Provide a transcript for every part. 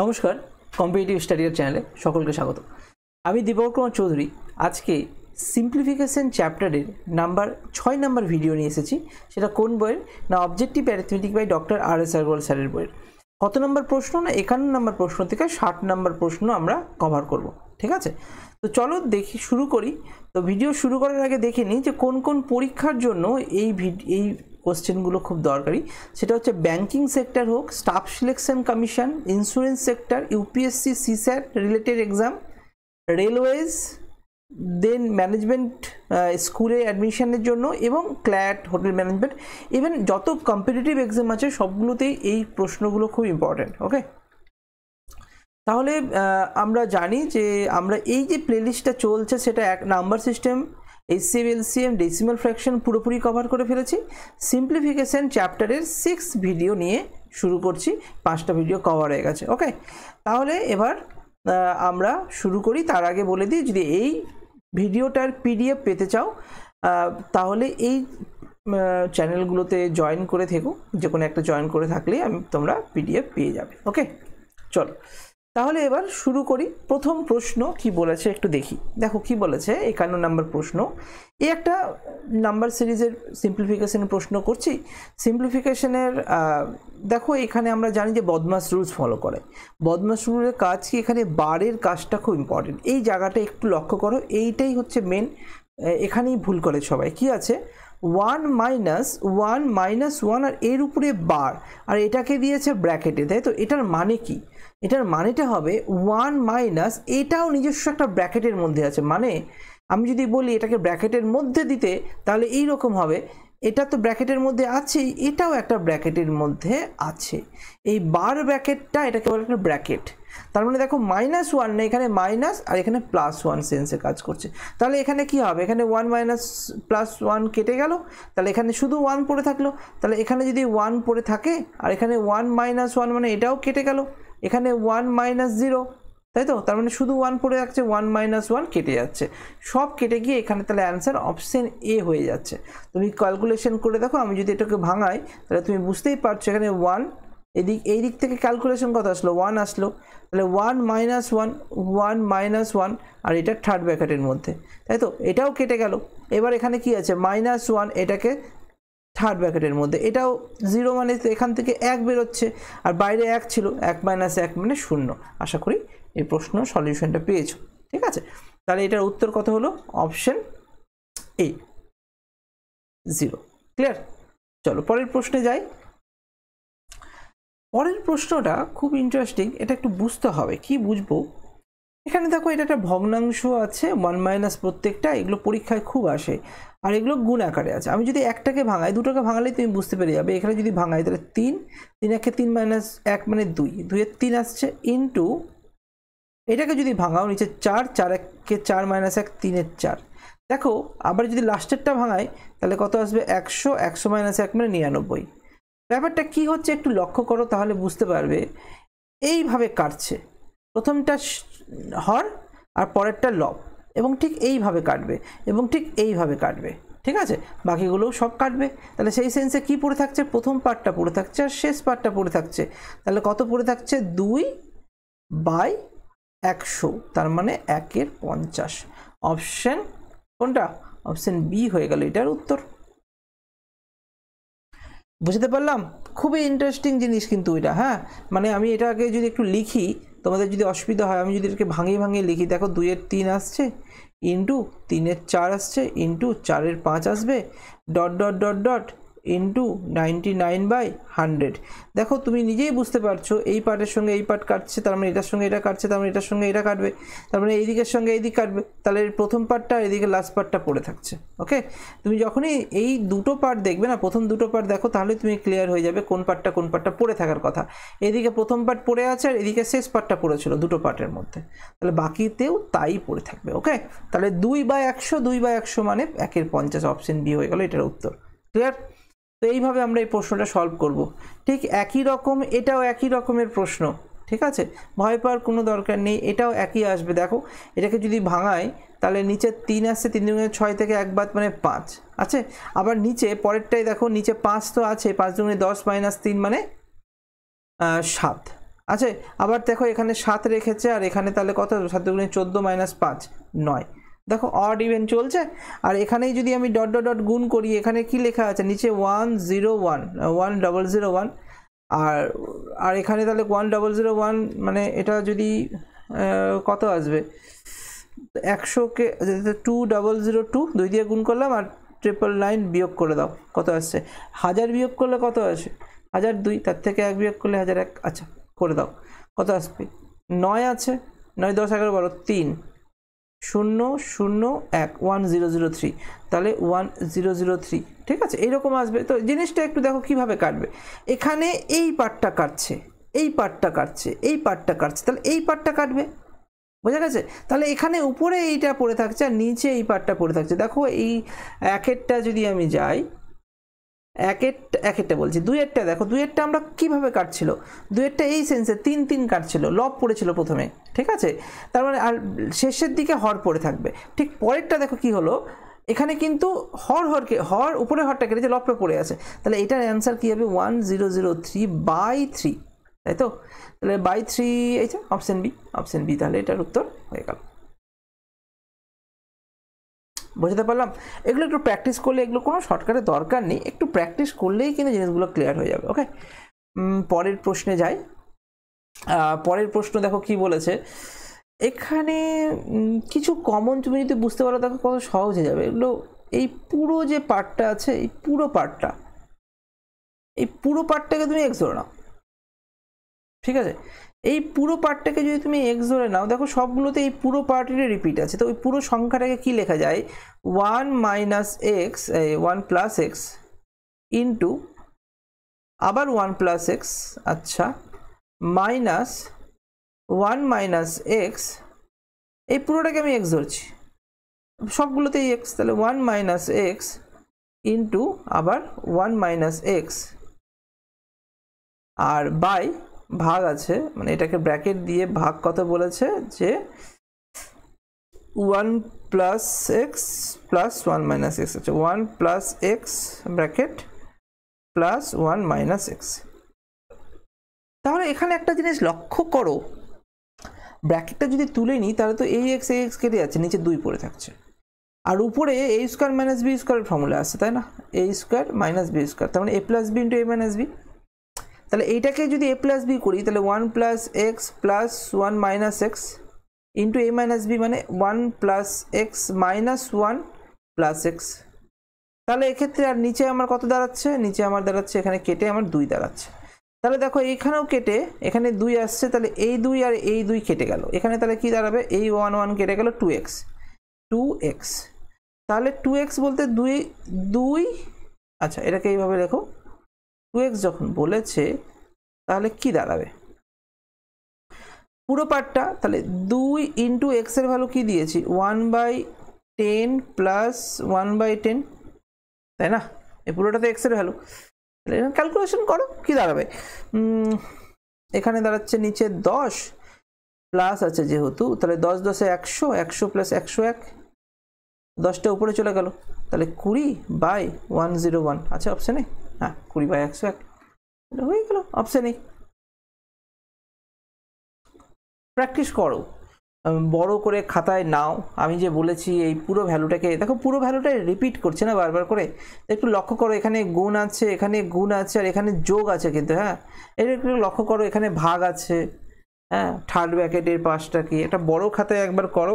নমস্কার কম্পিটিভ স্টাডির চ্যানেলে সকলকে স্বাগত আমি কুমার চৌধুরী আজকে সিম্পলিফিকেশন চ্যাপ্টারের নাম্বার ছয় নাম্বার ভিডিও নিয়ে এসেছি সেটা কোন বইয়ের না objective arithmetic by doctor R S Aggarwal স্যারের বইয়ের কত নম্বর প্রশ্ন না একান্ন নম্বর প্রশ্ন থেকে ষাট নম্বর প্রশ্ন আমরা কভার করব ঠিক আছে তো চলো দেখি শুরু করি তো ভিডিও শুরু করার আগে দেখে নিই যে কোন কোন পরীক্ষার জন্য এই এই কোশ্চেনগুলো খুব দরকারি সেটা হচ্ছে ব্যাংকিং সেক্টর হোক staff selection commission insurance sector UPSC CSAT related exam railways then management স্কুলে অ্যাডমিশনের জন্য এবং ক্ল্যাট হোটেল ম্যানেজমেন্ট ইভেন যত কম্পিটিটিভ এক্সাম আছে সবগুলোতেই এই প্রশ্নগুলো খুব ইম্পর্ট্যান্ট ওকে তাহলে আমরা জানি যে আমরা এই যে প্লেলিস্টটা চলছে সেটা এক নাম্বার সিস্টেম এসিএম এলসিএম ডেসিমাল ফ্র্যাকশন পুরোপুরি কভার করে ফেলেছি সিম্পলিফিকেশান চ্যাপ্টারের সিক্স ভিডিও নিয়ে শুরু করছি পাঁচটা ভিডিও কভার হয়ে গেছে ওকে তাহলে এবার আমরা শুরু করি তার আগে বলে দিই যদি এই ভিডিওটার পিডিএফ পেতে চাও তাহলে এই চ্যানেলগুলোতে জয়েন করে থেকো যে কোনো একটা জয়েন করে থাকলে আমি তোমরা পিডিএফ পেয়ে যাবে ওকে চলো তাহলে এবার শুরু করি প্রথম প্রশ্ন কি বলেছে একটু দেখি দেখো কি বলেছে একান্ন নাম্বার প্রশ্ন এ একটা নাম্বার সিরিজের সিম্পলিফিকেশনের প্রশ্ন করছি সিম্পলিফিকেশনের দেখো এখানে আমরা জানি যে বদমাস রুলস ফলো করে বদমাস রুলের কাজ কি এখানে বারের কাজটা খুব ইম্পর্টেন্ট এই জায়গাটা একটু লক্ষ্য করো এইটাই হচ্ছে মেন এখানেই ভুল করে সবাই কি আছে one minus one minus one আর এর উপরে বার আর এটাকে দিয়েছে ব্র্যাকেটে তাই তো এটার মানে কী এটার মানেটা হবে ওয়ান মাইনাস এটাও নিজস্ব একটা ব্র্যাকেটের মধ্যে আছে মানে আমি যদি বলি এটাকে ব্র্যাকেটের মধ্যে দিতে তাহলে এই রকম হবে এটা তো ব্র্যাকেটের মধ্যে আছে এটাও একটা ব্র্যাকেটের মধ্যে আছে এই বার ব্র্যাকেটটা এটাকে বলে একটা ব্র্যাকেট তার মানে দেখো মাইনাস ওয়ান না এখানে মাইনাস আর এখানে প্লাস ওয়ান সেন্সে কাজ করছে তাহলে এখানে কি হবে এখানে ওয়ান মাইনাস প্লাস ওয়ান কেটে গেল তাহলে এখানে শুধু ওয়ান পড়ে থাকলো তাহলে এখানে যদি ওয়ান পড়ে থাকে আর এখানে ওয়ান মাইনাস ওয়ান মানে এটাও কেটে গেল এখানে ওয়ান মাইনাস জিরো তাই তো তার মানে শুধু ওয়ান পড়ে যাচ্ছে ওয়ান মাইনাস ওয়ান কেটে যাচ্ছে সব কেটে গিয়ে এখানে তাহলে অ্যান্সার অপশান এ হয়ে যাচ্ছে তুমি ক্যালকুলেশন করে দেখো আমি যদি এটাকে ভাঙাই তাহলে তুমি বুঝতেই পারছো এখানে ওয়ান এদিক এই দিক থেকে ক্যালকুলেশন কত আসলো ওয়ান আসলো তাহলে one minus one one minus one আর এটা থার্ড ব্যাকেটের মধ্যে তাই তো এটাও কেটে গেল এবার এখানে কি আছে মাইনাস ওয়ান এটাকে থার্ড ব্র্যাকেটের মধ্যে এটাও জিরো মানে এখান থেকে এক বেরোচ্ছে আর বাইরে এক ছিল এক মাইনাস এক মানে শূন্য আশা করি এই প্রশ্ন সলিউশনটা পেয়েছ ঠিক আছে তাহলে এটার উত্তর কত হলো অপশন এ জিরো ক্লিয়ার চলো পরের প্রশ্নে যাই পরের প্রশ্নটা খুব ইন্টারেস্টিং এটা একটু বুঝতে হবে কি বুঝবো এখানে দেখো এটা একটা ভগ্নাংশ আছে ওয়ান মাইনাস প্রত্যেকটা এগুলো পরীক্ষায় খুব আসে আর এগুলো গুণ আকারে আছে আমি যদি একটাকে ভাঙাই দুটোকে ভাঙালেই তুমি বুঝতে পেরে যাবে এখানে যদি ভাঙাই তাহলে তিন তিন একে তিন মাইনাস এক মানে দুই দুইয়ের তিন আসছে ইন্টু এটাকে যদি ভাঙাও নিচে চার চার এককে চার মাইনাস এক তিনের চার দেখো আবার যদি লাস্টেরটা ভাঙাই তাহলে কত আসবে একশো একশো মাইনাস এক মানে নিরানব্বই ব্যাপারটা কি হচ্ছে একটু লক্ষ্য করো তাহলে বুঝতে পারবে এইভাবে কাটছে প্রথমটা হর আর পরেরটা লব এবং ঠিক এইভাবে কাটবে এবং ঠিক এইভাবে কাটবে ঠিক আছে বাকিগুলোও সব কাটবে তাহলে সেই সেন্সে কি পড়ে থাকছে প্রথম পার্টটা পড়ে থাকছে আর শেষ পার্টটা পড়ে থাকছে তাহলে কত পড়ে থাকছে দুই বাই একশো তার মানে একের পঞ্চাশ অপশান কোনটা অপশান বি হয়ে গেল এটার উত্তর বুঝতে পারলাম খুবই ইন্টারেস্টিং জিনিস কিন্তু এটা হ্যাঁ মানে আমি এটাকে যদি একটু লিখি তোমাদের যদি অসুবিধা হয় আমি যদি এটাকে ভাঙিয়ে ভাঙিয়ে লিখি দেখো দুইয়ের তিন আসছে ইন্টু তিনের চার আসছে ইন্টু চারের পাঁচ আসবে dot dot dot dot into ninety nine by hundred দেখো তুমি নিজেই বুঝতে পারছো এই পার্টের সঙ্গে এই পার্ট কাটছে তার মানে এটার সঙ্গে এটা কাটছে তার মানে এটার সঙ্গে এটা কাটবে তার মানে এই দিকের সঙ্গে এই দিক কাটবে তাহলে প্রথম পার্টটা এদিকে লাস্ট পার্টটা পড়ে থাকছে ওকে তুমি যখনই এই দুটো পার্ট দেখবে না প্রথম দুটো পার্ট দেখো তাহলে তুমি ক্লিয়ার হয়ে যাবে কোন পার্টটা কোন পার্টটা পড়ে থাকার কথা এদিকে প্রথম পার্ট পড়ে আছে আর এদিকে শেষ পার্টটা পড়েছিল দুটো পার্টের মধ্যে তাহলে বাকিতেও তাই পড়ে থাকবে ওকে তাহলে দুই বা একশো দুই বা একশো মানে একের পঞ্চাশ অপশন বি হয়ে গেল এটার উত্তর ক্লিয়ার তো এইভাবে আমরা এই প্রশ্নটা সলভ করব। ঠিক একই রকম এটাও একই রকমের প্রশ্ন ঠিক আছে ভয় পাওয়ার কোনো দরকার নেই এটাও একই আসবে দেখো এটাকে যদি ভাঙায় তাহলে নিচে তিন আসছে তিন দুগুণে ছয় থেকে এক বাদ মানে পাঁচ আছে আবার নিচে পরেরটাই দেখো নিচে পাঁচ তো আছে পাঁচ দুগুণে দশ মাইনাস তিন মানে সাত আছে আবার দেখো এখানে সাত রেখেছে আর এখানে তাহলে কত সাত দুগুণে চোদ্দো মাইনাস পাঁচ নয় দেখো অড ইভেন চলছে আর এখানেই যদি আমি ডট ডট ডট গুণ করি এখানে কি লেখা আছে নিচে one zero one one double zero one আর আর এখানে তাহলে ওয়ান ডবল জিরো ওয়ান মানে এটা যদি কত আসবে একশোকে টু ডবল জিরো টু দুই দিয়ে গুণ করলাম আর ট্রিপল নাইন বিয়োগ করে দাও কত আসছে হাজার বিয়োগ করলে কত আসে হাজার দুই তার থেকে এক বিয়োগ করলে হাজার এক আচ্ছা করে দাও কত আসবে নয় আছে নয় দশ এগারো বারো তিন শূন্য শূন্য এক ওয়ান জিরো জিরো থ্রি তাহলে ওয়ান জিরো জিরো থ্রি ঠিক আছে এইরকম আসবে তো জিনিসটা একটু দেখো কিভাবে কাটবে এখানে এই পার্টটা কাটছে এই পার্টটা কাটছে এই পার্টটা কাটছে তাহলে এই পার্টটা কাটবে বোঝা গেছে তাহলে এখানে উপরে এইটা পড়ে থাকছে আর নিচে এই পার্টটা পড়ে থাকছে দেখো এই একেরটা যদি আমি যাই এক একটা বলছি দুয়েরটা দেখো দুয়েরটা আমরা কিভাবে কাটছিল দুয়েরটা এই সেন্সে তিন তিন কাটছিল লব পড়েছিল প্রথমে ঠিক আছে তার মানে আর শেষের দিকে হর পড়ে থাকবে ঠিক পরেরটা দেখো কি হলো এখানে কিন্তু হর হরকে হর উপরে হরটা কেটেছে লবটা পড়ে আছে তাহলে এটার অ্যান্সার কী হবে one zero zero three by three তাই তো তাহলে বাই থ্রি এই যে অপশান বি অপশান বি তাহলে এটার উত্তর হয়ে গেল বোঝাতে পারলাম এগুলো একটু প্র্যাকটিস করলে এগুলো কোনো শর্টকাটের দরকার নেই একটু প্র্যাকটিস করলেই কিন্তু জিনিসগুলো ক্লিয়ার হয়ে যাবে ওকে পরের প্রশ্নে যাই পরের প্রশ্ন দেখো কি বলেছে এখানে কিছু কমন তুমি যদি বুঝতে পারো তাকে কত সহজ হয়ে যাবে এগুলো এই পুরো যে পার্টটা আছে এই পুরো পার্টটা এই পুরো পার্টটাকে তুমি এক্স ধরে নাও ঠিক আছে এই পুরো পার্টটাকে যদি তুমি এক্স ধরে নাও দেখো সবগুলোতে এই পুরো পার্টের রিপিট আছে তো ওই পুরো সংখ্যাটাকে কি লেখা যায় one minus X one plus X into আবার ওয়ান প্লাস এক্স আচ্ছা মাইনাস ওয়ান মাইনাস এক্স এই পুরোটাকে আমি এক্স ধরছি সবগুলোতেই এক্স তাহলে ওয়ান মাইনাস এক্স ইন্টু আবার ওয়ান মাইনাস এক্স আর বাই ভাগ আছে মানে এটাকে ব্র্যাকেট দিয়ে ভাগ কত বলেছে যে one plus X plus one minus X আছে one plus X bracket plus one minus X তাহলে এখানে একটা জিনিস লক্ষ্য করো ব্র্যাকেটটা যদি তুলে নিই তাহলে তো এই এক্স এই এক্স কেটে যাচ্ছে নিচে দুই পড়ে থাকছে আর উপরে এ স্কোয়ার মাইনাস বি স্কোয়ারের ফর্মুলা আছে তাই না A square minus B square তার মানে A plus B into A minus B তাহলে এইটাকে যদি এ প্লাস বি করি তাহলে one plus X plus one minus X into A minus B মানে one plus X minus one plus X তাহলে এক্ষেত্রে আর নিচে আমার কত দাঁড়াচ্ছে নিচে আমার দাঁড়াচ্ছে এখানে কেটে আমার দুই দাঁড়াচ্ছে তাহলে দেখো এইখানেও কেটে এখানে দুই আসছে তাহলে এই দুই আর এই দুই কেটে গেল এখানে তাহলে কি দাঁড়াবে এই ওয়ান ওয়ান কেটে গেল টু এক্স টু এক্স তাহলে টু এক্স বলতে দুই দুই আচ্ছা এটাকে এইভাবে রেখো টু এক্স যখন বলেছে তাহলে কি দাঁড়াবে পুরো পার্টটা তাহলে দুই ইন্টু এক্সের ভ্যালু কি দিয়েছি one by ten plus one by ten তাই না এই পুরোটা পুরোটাতে এক্সের ভ্যালু তাহলে ক্যালকুলেশন করো কি দাঁড়াবে এখানে দাঁড়াচ্ছে নিচে দশ প্লাস আছে যেহেতু তাহলে দশ দশে একশো একশো প্লাস একশো এক দশটা উপরে চলে গেল তাহলে কুড়ি বাই ওয়ান জিরো ওয়ান আছে অপশানে হ্যাঁ কুড়ি বাই একশো এক হয়ে গেল অপশানে প্র্যাকটিস করো বড় করে খাতায় নাও আমি যে বলেছি এই পুরো ভ্যালুটাকে দেখো পুরো ভ্যালুটা রিপিট করছে না বারবার করে একটু লক্ষ্য করো এখানে গুণ আছে এখানে গুণ আছে আর এখানে যোগ আছে কিন্তু হ্যাঁ এটা একটু লক্ষ্য করো এখানে ভাগ আছে হ্যাঁ থার্ড ব্যাকেটের পাঁচটা কি একটা বড় খাতায় একবার করো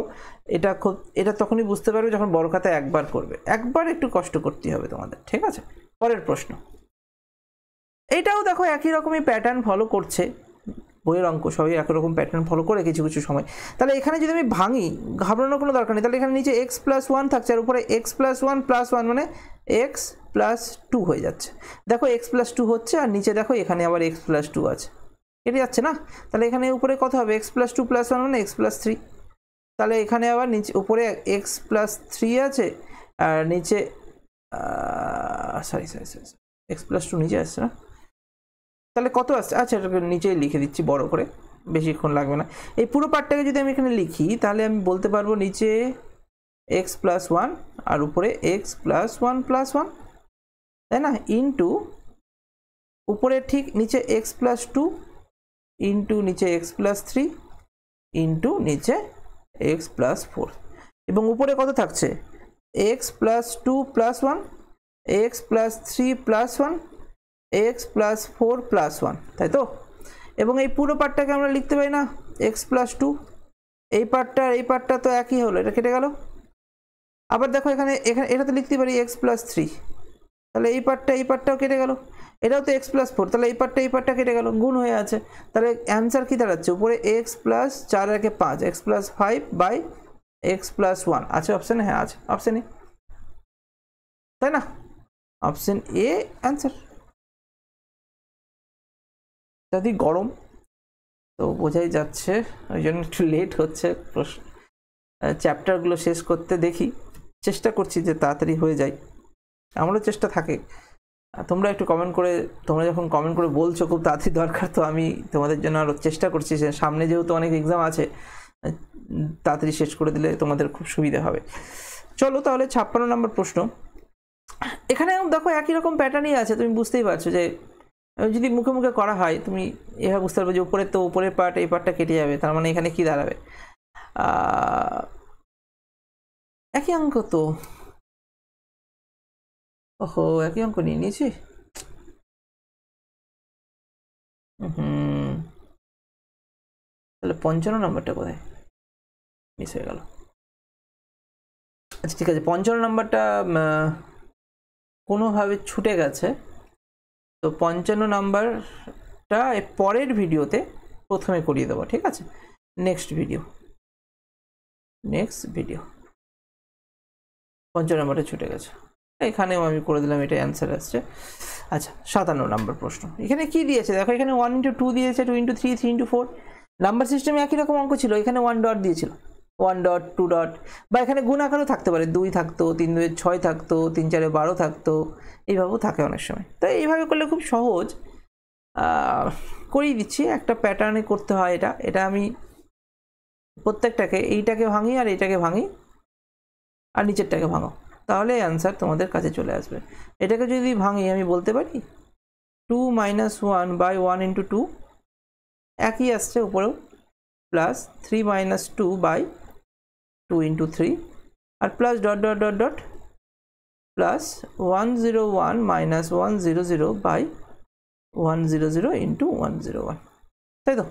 এটা খুব এটা তখনই বুঝতে পারবে যখন বড় খাতায় একবার করবে একবার একটু কষ্ট করতে হবে তোমাদের ঠিক আছে পরের প্রশ্ন এটাও দেখো একই রকমই প্যাটার্ন ফলো করছে বইয়ের অঙ্ক সবই একরকম প্যাটার্ন ফলো করে কিছু কিছু সময় তাহলে এখানে যদি আমি ভাঙি ঘাবড়ানোর কোনো দরকার নেই তাহলে এখানে নিচে এক্স প্লাস ওয়ান থাকছে আর উপরে X plus one plus one মানে এক্স প্লাস টু হয়ে যাচ্ছে দেখো এক্স প্লাস টু হচ্ছে আর নিচে দেখো এখানে আবার এক্স প্লাস টু আছে কেটে যাচ্ছে না তাহলে এখানে উপরে কত হবে X plus two plus one মানে এক্স প্লাস থ্রি তাহলে এখানে আবার নিচে উপরে এক্স প্লাস থ্রি আছে আর নিচে sorry sorry sorry X plus two নিচে আসছে না তাহলে কত আসছে আচ্ছা নিচেই লিখে দিচ্ছি বড় করে বেশিক্ষণ লাগবে না এই পুরো পার্টটাকে যদি আমি এখানে লিখি তাহলে আমি বলতে পারবো নিচে এক্স প্লাস ওয়ান আর উপরে X plus one plus one তাই না ইন্টু উপরে ঠিক নিচে এক্স প্লাস টু ইন্টু নিচে এক্স প্লাস থ্রি ইন্টু নিচে এক্স প্লাস ফোর এবং উপরে কত থাকছে x plus 2 plus 1 x plus 3 plus 1 x plus 4 plus 1 তাই তো এবং এই পুরো পার্টটাকে আমরা লিখতে পারি না x plus 2 এই পার্টটা এই পার্টটা তো একই হলো এটা কেটে গেল আবার দেখো এখানে এখানে তো লিখতে পারি x plus 3 তাহলে এই পার্টটা এই পার্টটাও কেটে গেল এটাও তো এক্স প্লাস ফোর তাহলে এই পার্টটা এই পার্টটা কেটে গেল গুণ হয়ে আছে তাহলে অ্যান্সার কী দাঁড়াচ্ছে উপরে এক্স প্লাস চার একে পাঁচ X plus five by X plus one আছে অপশন হ্যাঁ আছে অপশান এ তাই না অপশান এ অ্যান্সার যদি গরম তো বোঝাই যাচ্ছে ওই জন্য একটু লেট হচ্ছে প্রশ্ন চ্যাপ্টারগুলো শেষ করতে দেখি চেষ্টা করছি যে তাড়াতাড়ি হয়ে যায় আমারও চেষ্টা থাকে তোমরা একটু কমেন্ট করে তোমরা যখন কমেন্ট করে বলছো খুব তাড়াতাড়ি দরকার তো আমি তোমাদের জন্য আরও চেষ্টা করছি সামনে যেহেতু অনেক এক্সাম আছে তাড়াতাড়ি শেষ করে দিলে তোমাদের খুব সুবিধা হবে চলো তাহলে ছাপ্পান্ন নম্বর প্রশ্ন এখানে দেখো একই রকম প্যাটার্নই আছে তুমি বুঝতেই পারছো যে যদি মুখে মুখে করা হয় তুমি এভাবে বুঝতে পারবে যে উপরের তো উপরের পার্ট এই পার্টটা কেটে যাবে তার মানে এখানে কি দাঁড়াবে একই অঙ্ক তো ওহো একই অঙ্ক নিয়ে নিয়েছি হুম তাহলে পঞ্চান্ন নম্বরটা কোথায় মিস হয়ে গেল আচ্ছা ঠিক আছে পঞ্চান্ন নাম্বারটা কোনোভাবে ছুটে গেছে তো পঞ্চান্ন নাম্বারটা পরের ভিডিওতে প্রথমে করিয়ে দেবো ঠিক আছে নেক্সট ভিডিও নেক্সট ভিডিও পঞ্চান্ন নাম্বারটা ছুটে গেছে এখানেও আমি করে দিলাম এটা অ্যান্সার আসছে আচ্ছা সাতান্ন নাম্বার প্রশ্ন এখানে কি দিয়েছে দেখো এখানে ওয়ান ইন্টু টু দিয়েছে two into three three into four number সিস্টেমে একই রকম অঙ্ক ছিল এখানে ওয়ান ডট দিয়েছিল ওয়ান ডট টু ডট বা এখানে গুণ আকারও থাকতে পারে দুই থাকতো তিন দুয়ের ছয় থাকতো তিন চারে বারো থাকতো এইভাবেও থাকে অনেক সময় তো এইভাবে করলে খুব সহজ করিয়ে দিচ্ছি একটা প্যাটার্নে করতে হয় এটা এটা আমি প্রত্যেকটাকে এইটাকে ভাঙি আর এইটাকে ভাঙি আর নিচেরটাকে ভাঙো তাহলে অ্যান্সার তোমাদের কাছে চলে আসবে এটাকে যদি ভাঙি আমি বলতে পারি two minus one by one into two একই আসছে উপরেও plus three minus two by two into three আর plus dot dot dot dot plus one zero one minus one zero zero by one zero zero into one zero one তাই তো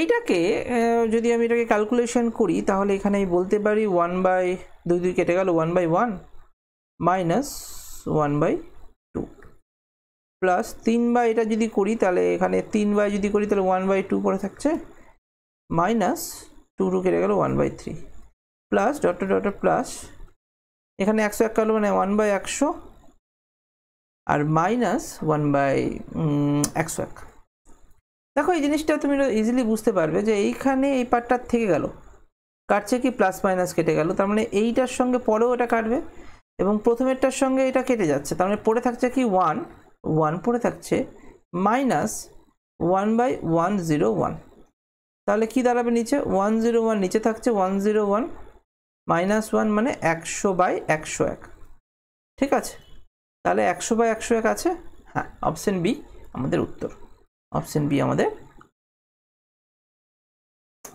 এইটাকে যদি আমি এটাকে ক্যালকুলেশন করি তাহলে এখানে আমি বলতে পারি ওয়ান বাই দুই দুই কেটে গেল one by one minus one by two plus তিন বাই এটা যদি করি তাহলে এখানে তিন বাই যদি করি তাহলে ওয়ান বাই টু করে থাকছে মাইনাস টু টু কেটে গেল one by three plus dot dot plus এখানে একশো এক কালো মানে ওয়ান বাই একশো আর মাইনাস ওয়ান বাই একশো এক দেখো এই জিনিসটা তুমি ইজিলি বুঝতে পারবে যে এইখানে এই পার্টটা থেকে গেল কাটছে কি প্লাস মাইনাস কেটে গেল তার মানে এইটার সঙ্গে পরেও এটা কাটবে এবং প্রথমেরটার সঙ্গে এটা কেটে যাচ্ছে তার মানে পড়ে থাকছে কি ওয়ান ওয়ান পড়ে থাকছে minus one by one zero one তাহলে কী দাঁড়াবে নিচে ওয়ান জিরো ওয়ান নিচে থাকছে one zero one minus one মানে একশো বাই একশো এক ঠিক আছে তাহলে একশো বাই একশো এক আছে হ্যাঁ অপশন বি আমাদের উত্তর অপশন বি আমাদের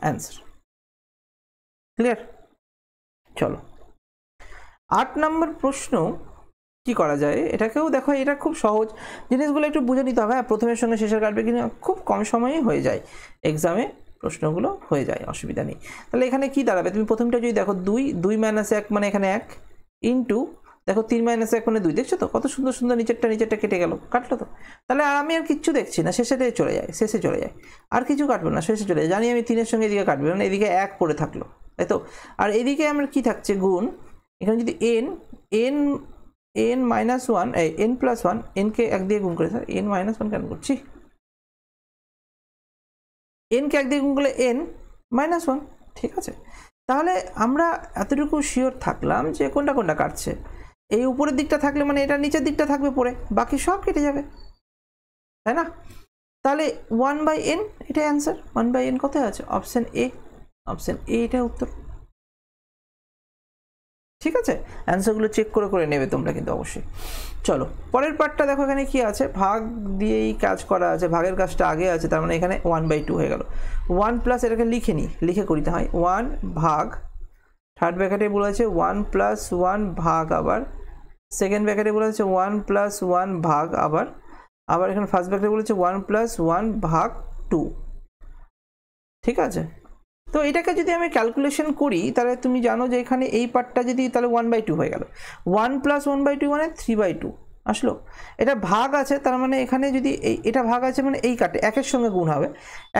অ্যান্সার ক্লিয়ার চলো আট নম্বর প্রশ্ন কি করা যায় এটাকেও দেখো এটা খুব সহজ জিনিসগুলো একটু বুঝে নিতে হবে হ্যাঁ প্রথমের সঙ্গে শেষের কাটবে কিন্তু খুব কম সময়ে হয়ে যায় এক্সামে প্রশ্নগুলো হয়ে যায় অসুবিধা নেই তাহলে এখানে কি দাঁড়াবে তুমি প্রথমটা যদি দেখো দুই দুই মাইনাস এক মানে এখানে এক ইন্টু দেখো তিন মাইনাস এক মানে দুই দেখছো তো কত সুন্দর সুন্দর নিচেরটা নিচেরটা কেটে গেল কাটলো তো তাহলে আর আমি আর কিচ্ছু দেখছি না শেষে চলে যায় শেষে চলে যায় আর কিছু কাটবে না শেষে চলে যায় জানি আমি তিনের সঙ্গে এদিকে কাটবে না মানে এদিকে এক পড়ে থাকলো তাই তো আর এদিকে আমার কি থাকছে গুণ এখানে যদি N N N minus one N plus one এনকে এক দিয়ে গুণ করে এন মাইনাস ওয়ান কেন করছি এনকে একদিকে গুণ করলে এন মাইনাস ওয়ান ঠিক আছে তাহলে আমরা এতটুকু শিওর থাকলাম যে কোনটা কোনটা কাটছে এই উপরের দিকটা থাকলে মানে এটা নিচের দিকটা থাকবে পরে বাকি সব কেটে যাবে তাই না তাহলে ওয়ান বাই এন এটা অ্যান্সার ওয়ান বাই এন কোথায় আছে অপশান এ অপশান এ এটা উত্তর ঠিক আছে অ্যান্সারগুলো চেক করে করে নেবে তোমরা কিন্তু অবশ্যই চলো পরের পার্টটা দেখো এখানে কি আছে ভাগ দিয়েই কাজ করা আছে ভাগের কাজটা আগে আছে তার মানে এখানে ওয়ান বাই টু হয়ে গেল ওয়ান প্লাস এটাকে লিখে নিই লিখে করিতে হয় ওয়ান ভাগ থার্ড ব্যাকেটে বলেছে ওয়ান প্লাস ওয়ান ভাগ আবার সেকেন্ড ব্যাকেটে বলেছে ওয়ান প্লাস ওয়ান ভাগ আবার আবার এখানে ফার্স্ট ব্যাকেটে বলেছে ওয়ান প্লাস ওয়ান ভাগ টু ঠিক আছে তো এটাকে যদি আমি ক্যালকুলেশন করি তাহলে তুমি জানো যে এখানে এই পার্টটা যদি তাহলে ওয়ান বাই টু হয়ে গেল one plus one by two মানে থ্রি বাই টু আসলো এটা ভাগ আছে তার মানে এখানে যদি এই এটা ভাগ আছে মানে এই কাটে একের সঙ্গে গুণ হবে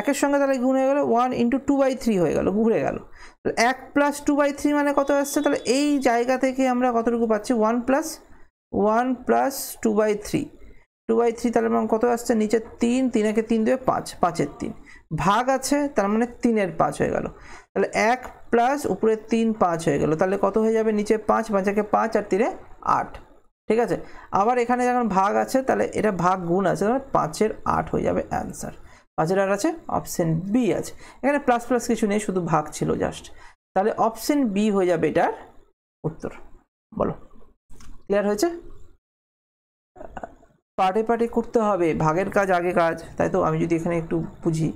একের সঙ্গে তাহলে গুণ হয়ে গেলো one into two by three হয়ে গেল ঘুরে গেল তাহলে এক প্লাস টু বাই থ্রি মানে কত আসছে তাহলে এই জায়গা থেকে আমরা কতটুকু পাচ্ছি one plus one plus two by three two by three তাহলে মান কত আসছে নিচে তিন তিন তিন দেবে পাঁচ পাঁচের তিন ভাগ আছে তার মানে তিনের পাঁচ হয়ে গেল তাহলে এক প্লাস উপরে তিন পাঁচ হয়ে গেল তাহলে কত হয়ে যাবে নিচে পাঁচ পাঁচাকে পাঁচ আর তিনে আট ঠিক আছে আবার এখানে যখন ভাগ আছে তাহলে এটা ভাগ গুণ আছে তাহলে পাঁচের আট হয়ে যাবে অ্যান্সার পাঁচের আট আছে অপশান বি আছে এখানে প্লাস প্লাস কিছু নেই শুধু ভাগ ছিল জাস্ট তাহলে অপশান বি হয়ে যাবে এটার উত্তর বলো ক্লিয়ার হয়েছে পার্টে পার্টে করতে হবে ভাগের কাজ আগে কাজ তাই তো আমি যদি এখানে একটু বুঝি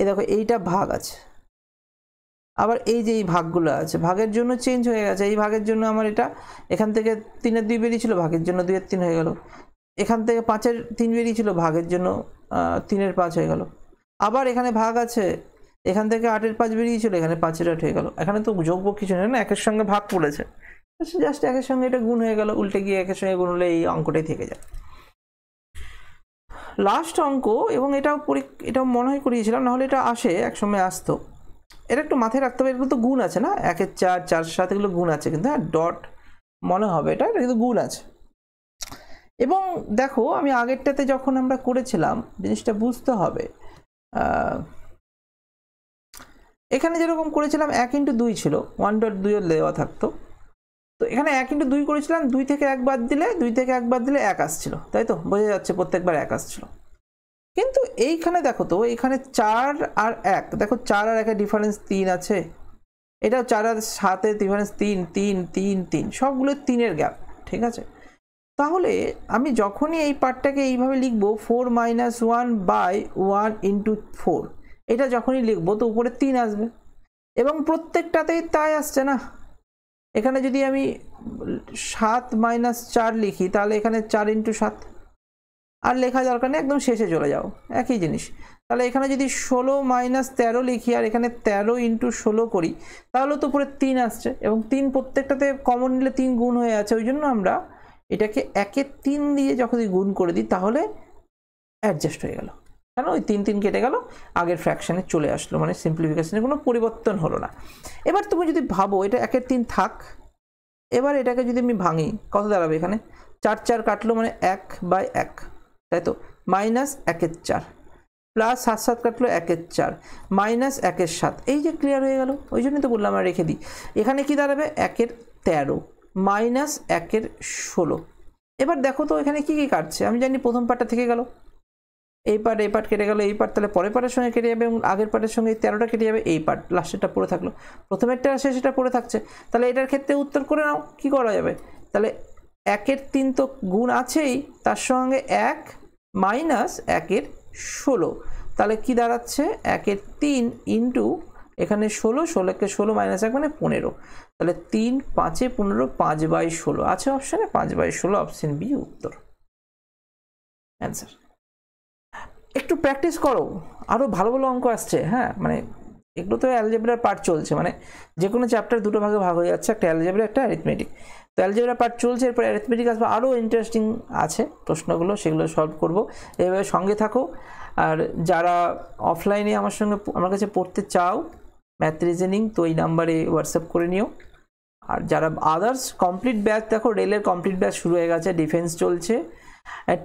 এই দেখো এইটা ভাগ আছে আবার এই যে এই ভাগগুলো আছে ভাগের জন্য চেঞ্জ হয়ে গেছে এই ভাগের জন্য আমার এটা এখান থেকে তিনের দুই বেরিয়েছিল ভাগের জন্য দুয়ের তিন হয়ে গেল এখান থেকে পাঁচের তিন বেরিয়েছিল ভাগের জন্য তিনের পাঁচ হয়ে গেল আবার এখানে ভাগ আছে এখান থেকে আটের পাঁচ বেরিয়েছিল এখানে পাঁচের আট হয়ে গেল এখানে তো যোগ্য কিছু নেই না একের সঙ্গে ভাগ পড়েছে জাস্ট একের সঙ্গে এটা গুণ হয়ে গেল উল্টে গিয়ে একের সঙ্গে গুণ হলে এই অঙ্কটাই থেকে যায় লাস্ট অঙ্ক এবং এটাও পরি এটাও মনে হয় করিয়েছিলাম নাহলে এটা আসে একসময় আসতো এটা একটু মাথায় রাখতে হবে এগুলো তো গুণ আছে না একের চার চার সাত এগুলো গুণ আছে কিন্তু হ্যাঁ ডট মনে হবে এটা এটা কিন্তু গুণ আছে এবং দেখো আমি আগেরটাতে যখন আমরা করেছিলাম জিনিসটা বুঝতে হবে এখানে যেরকম করেছিলাম এক ইন্টু দুই ছিল ওয়ান ডট দুইয়ের দেওয়া থাকতো তো এখানে এক ইন্টু দুই করেছিলাম দুই থেকে একবার দিলে দুই থেকে একবার দিলে এক আসছিল তাই তো বোঝা যাচ্ছে প্রত্যেকবার এক আসছিল কিন্তু এইখানে দেখো তো এইখানে চার আর এক দেখো চার আর একের ডিফারেন্স তিন আছে এটাও চার আর সাতের ডিফারেন্স তিন তিন তিন তিন সবগুলো তিনের গ্যাপ ঠিক আছে তাহলে আমি যখনই এই পার্টটাকে এইভাবে লিখবো four minus one by one into four এটা যখনই লিখবো তো উপরে তিন আসবে এবং প্রত্যেকটাতেই তাই আসছে না এখানে যদি আমি সাত মাইনাস চার লিখি তাহলে এখানে চার ইন্টু সাত আর লেখা দরকার নেই একদম শেষে চলে যাও একই জিনিস তাহলে এখানে যদি ষোলো মাইনাস তেরো লিখি আর এখানে তেরো ইন্টু ষোলো করি তাহলে তো পুরো তিন আসছে এবং তিন প্রত্যেকটাতে কমন নিলে তিন গুণ হয়ে আছে ওই জন্য আমরা এটাকে একে তিন দিয়ে যখন গুণ করে দিই তাহলে অ্যাডজাস্ট হয়ে গেলো কেন ওই তিন তিন কেটে গেল আগের ফ্র্যাকশানে চলে আসলো মানে সিম্পলিফিকেশানে কোনো পরিবর্তন হলো না এবার তুমি যদি ভাবো এটা একের তিন থাক এবার এটাকে যদি আমি ভাঙি কত দাঁড়াবে এখানে চার চার কাটলো মানে এক বাই এক তাই তো মাইনাস একের চার প্লাস সাত সাত কাটলো একের চার মাইনাস একের সাত এই যে ক্লিয়ার হয়ে গেল ওই জন্যই তো বললাম আমরা রেখে দিই এখানে কি দাঁড়াবে একের তেরো মাইনাস একের ষোলো এবার দেখো তো এখানে কি কী কাটছে আমি জানি প্রথম পার্টটা থেকে গেল এই পার্ট এই পার্ট কেটে গেল এই পার্ট তাহলে পরের পার্টের সঙ্গে কেটে যাবে এবং আগের পার্টের সঙ্গে এই তেরোটা কেটে যাবে এই পার্ট লাস্টেরটা পড়ে থাকলো প্রথমেরটা সেটা পড়ে থাকছে তাহলে এটার ক্ষেত্রে উত্তর করে নাও কী করা যাবে তাহলে একের তিন তো গুণ আছেই তার সঙ্গে এক মাইনাস একের ষোলো তাহলে কি দাঁড়াচ্ছে একের তিন ইন্টু এখানে ষোলো ষোলোকে ষোলো মাইনাস এক মানে পনেরো তাহলে তিন পাঁচে পনেরো পাঁচ বাই ষোলো আছে অপশানে পাঁচ বাই ষোলো অপশান বি উত্তর অ্যান্সার একটু প্র্যাকটিস করো আরও ভালো ভালো অঙ্ক আসছে হ্যাঁ মানে এগুলো তো অ্যালজেবরার পার্ট চলছে মানে যে কোনো চ্যাপ্টার দুটো ভাগে ভাগ হয়ে যাচ্ছে একটা অ্যালজেবরা একটা অ্যারিথমেটিক তো অ্যালজেবরা পার্ট চলছে এরপরে অ্যারিথমেটিক আসবে আরও ইন্টারেস্টিং আছে প্রশ্নগুলো সেগুলো সলভ করবো এভাবে সঙ্গে থাকো আর যারা অফলাইনে আমার সঙ্গে আমার কাছে পড়তে চাও ম্যাথ রিজেনিং তো এই নাম্বারে হোয়াটসঅ্যাপ করে নিও আর যারা আদার্স কমপ্লিট ব্যাচ দেখো রেলের কমপ্লিট ব্যাচ শুরু হয়ে গেছে ডিফেন্স চলছে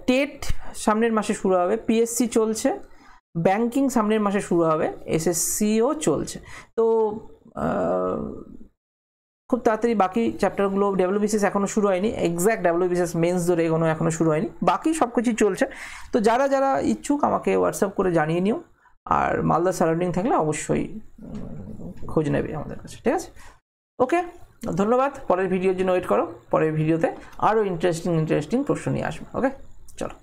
টেট সামনের মাসে শুরু হবে পিএসসি চলছে ব্যাংকিং সামনের মাসে শুরু হবে এসএসসিও চলছে তো খুব তাড়াতাড়ি বাকি চ্যাপ্টারগুলো বিসিএস এখনও শুরু হয়নি এক্স্যাক্ট বিসিএস মেন্স ধরে এগোনো এখনও শুরু হয়নি বাকি সব কিছুই চলছে তো যারা যারা ইচ্ছুক আমাকে হোয়াটসঅ্যাপ করে জানিয়ে নিও আর মালদা সারাউন্ডিং থাকলে অবশ্যই খোঁজ নেবে আমাদের কাছে ঠিক আছে ওকে ধন্যবাদ পরের ভিডিওর জন্য ওয়েট করো পরের ভিডিওতে আরও ইন্টারেস্টিং ইন্টারেস্টিং প্রশ্ন নিয়ে আসবে ওকে চলো